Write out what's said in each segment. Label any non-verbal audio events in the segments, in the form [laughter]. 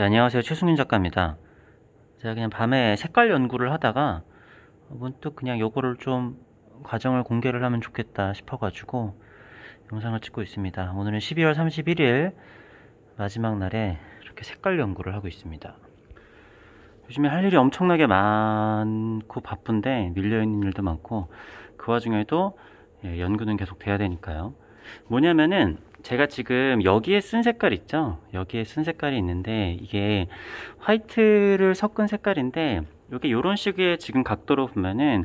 네, 안녕하세요. 최승윤 작가입니다. 제가 그냥 밤에 색깔 연구를 하다가 문득 그냥 요거를 좀 과정을 공개를 하면 좋겠다 싶어가지고 영상을 찍고 있습니다. 오늘은 12월 31일 마지막 날에 이렇게 색깔 연구를 하고 있습니다. 요즘에 할 일이 엄청나게 많고 바쁜데 밀려있는 일도 많고 그 와중에도 예, 연구는 계속 돼야 되니까요. 뭐냐면은 제가 지금 여기에 쓴 색깔 있죠 여기에 쓴 색깔이 있는데 이게 화이트를 섞은 색깔인데 이게 이런 식의 지금 각도로 보면은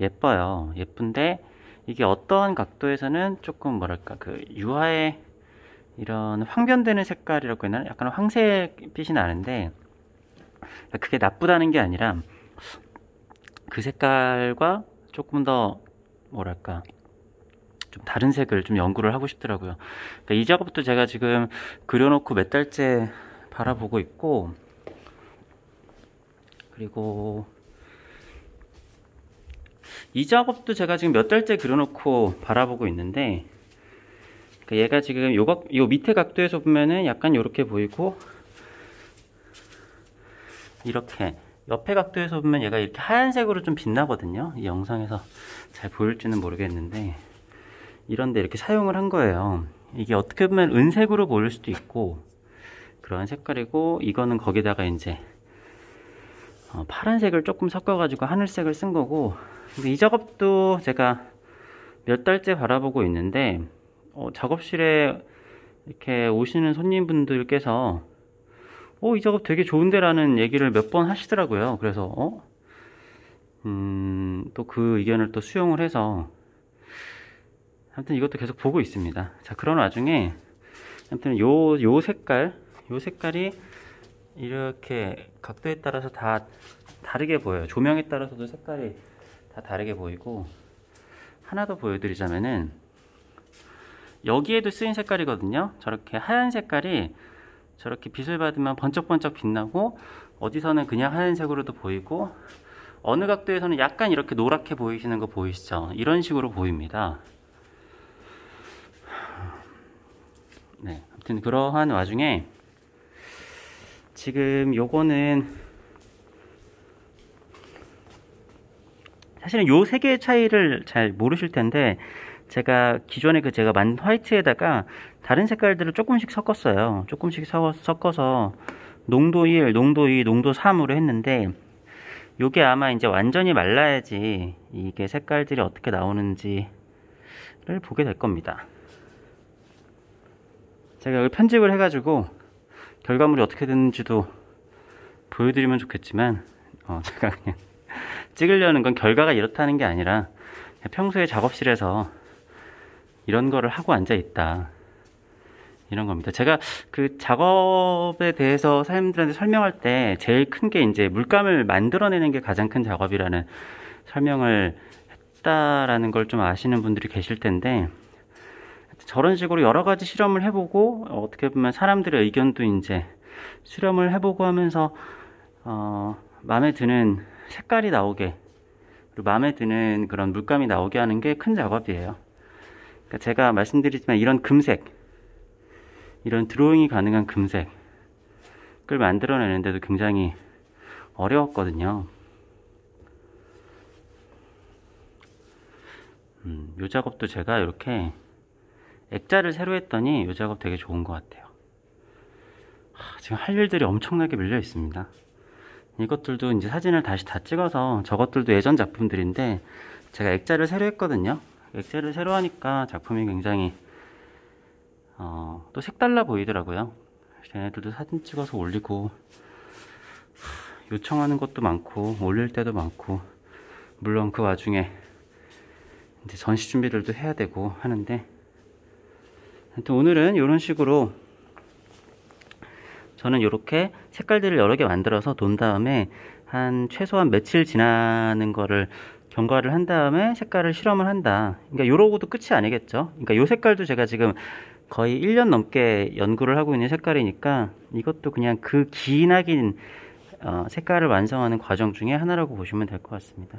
예뻐요 예쁜데 이게 어떠한 각도에서는 조금 뭐랄까 그 유화의 이런 황변되는 색깔이라고 해야 하나 약간 황색빛이 나는데 그게 나쁘다는 게 아니라 그 색깔과 조금 더 뭐랄까 좀 다른 색을 좀 연구를 하고 싶더라고요. 그러니까 이 작업도 제가 지금 그려놓고 몇 달째 바라보고 있고 그리고 이 작업도 제가 지금 몇 달째 그려놓고 바라보고 있는데 그러니까 얘가 지금 요, 각, 요 밑에 각도에서 보면은 약간 이렇게 보이고 이렇게 옆에 각도에서 보면 얘가 이렇게 하얀색으로 좀 빛나거든요 이 영상에서 잘 보일지는 모르겠는데 이런데 이렇게 사용을 한 거예요 이게 어떻게 보면 은색으로 보일 수도 있고 그런 색깔이고 이거는 거기다가 이제 어, 파란색을 조금 섞어 가지고 하늘색을 쓴 거고 근데 이 작업도 제가 몇 달째 바라보고 있는데 어, 작업실에 이렇게 오시는 손님분들께서 어, 이 작업 되게 좋은데 라는 얘기를 몇 번 하시더라고요 그래서 어? 음, 또 그 의견을 또 수용을 해서 아무튼 이것도 계속 보고 있습니다. 자, 그런 와중에 아무튼 요, 요 색깔, 요 색깔이 이렇게 각도에 따라서 다 다르게 보여요. 조명에 따라서도 색깔이 다 다르게 보이고 하나 더 보여드리자면은 여기에도 쓰인 색깔이거든요. 저렇게 하얀 색깔이 저렇게 빛을 받으면 번쩍번쩍 빛나고 어디서는 그냥 하얀색으로도 보이고 어느 각도에서는 약간 이렇게 노랗게 보이시는 거 보이시죠? 이런 식으로 보입니다. 네, 아무튼 그러한 와중에 지금 요거는 사실은 요 세 개의 차이를 잘 모르실 텐데 제가 기존에 그 제가 만 화이트에다가 다른 색깔들을 조금씩 섞었어요. 조금씩 섞어서 농도 1, 농도 2, 농도 3으로 했는데 요게 아마 이제 완전히 말라야지 이게 색깔들이 어떻게 나오는지를 보게 될 겁니다. 제가 여기 편집을 해가지고 결과물이 어떻게 됐는지도 보여드리면 좋겠지만 어, [laughs] 제가 그냥 찍으려는 건 결과가 이렇다는 게 아니라 평소에 작업실에서 이런 거를 하고 앉아 있다 이런 겁니다 제가 그 작업에 대해서 사람들한테 설명할 때 제일 큰 게 이제 물감을 만들어내는 게 가장 큰 작업이라는 설명을 했다라는 걸 좀 아시는 분들이 계실 텐데 저런 식으로 여러 가지 실험을 해보고 어, 어떻게 보면 사람들의 의견도 이제 수렴을 해보고 하면서 어, 마음에 드는 색깔이 나오게 그리고 마음에 드는 그런 물감이 나오게 하는 게 큰 작업이에요. 그러니까 제가 말씀드리지만 이런 금색, 이런 드로잉이 가능한 금색을 만들어내는데도 굉장히 어려웠거든요. 음, 이 작업도 제가 이렇게 액자를 새로 했더니 이 작업 되게 좋은 것 같아요 하, 지금 할 일들이 엄청나게 밀려 있습니다 이것들도 이제 사진을 다시 다 찍어서 저것들도 예전 작품들인데 제가 액자를 새로 했거든요 액자를 새로 하니까 작품이 굉장히 어, 또 색달라 보이더라고요 얘네들도 사진 찍어서 올리고 요청하는 것도 많고 올릴 때도 많고 물론 그 와중에 이제 전시 준비들도 해야 되고 하는데 하여튼 오늘은 이런 식으로 저는 이렇게 색깔들을 여러 개 만들어서 돈 다음에 한 최소한 며칠 지나는 거를 경과를 한 다음에 색깔을 실험을 한다. 그러니까 이러고도 끝이 아니겠죠. 그러니까 이 색깔도 제가 지금 거의 1년 넘게 연구를 하고 있는 색깔이니까 이것도 그냥 그기하긴 어, 색깔을 완성하는 과정 중에 하나라고 보시면 될 것 같습니다.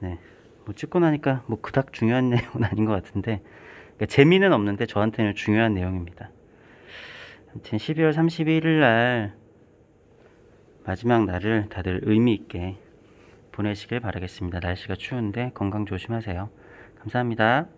네. 뭐 찍고 나니까 뭐 그닥 중요한 [laughs] 내용은 아닌 것 같은데 그러니까 재미는 없는데 저한테는 중요한 내용입니다. 아무튼 12월 31일 날 마지막 날을 다들 의미 있게 보내시길 바라겠습니다. 날씨가 추운데 건강 조심하세요. 감사합니다.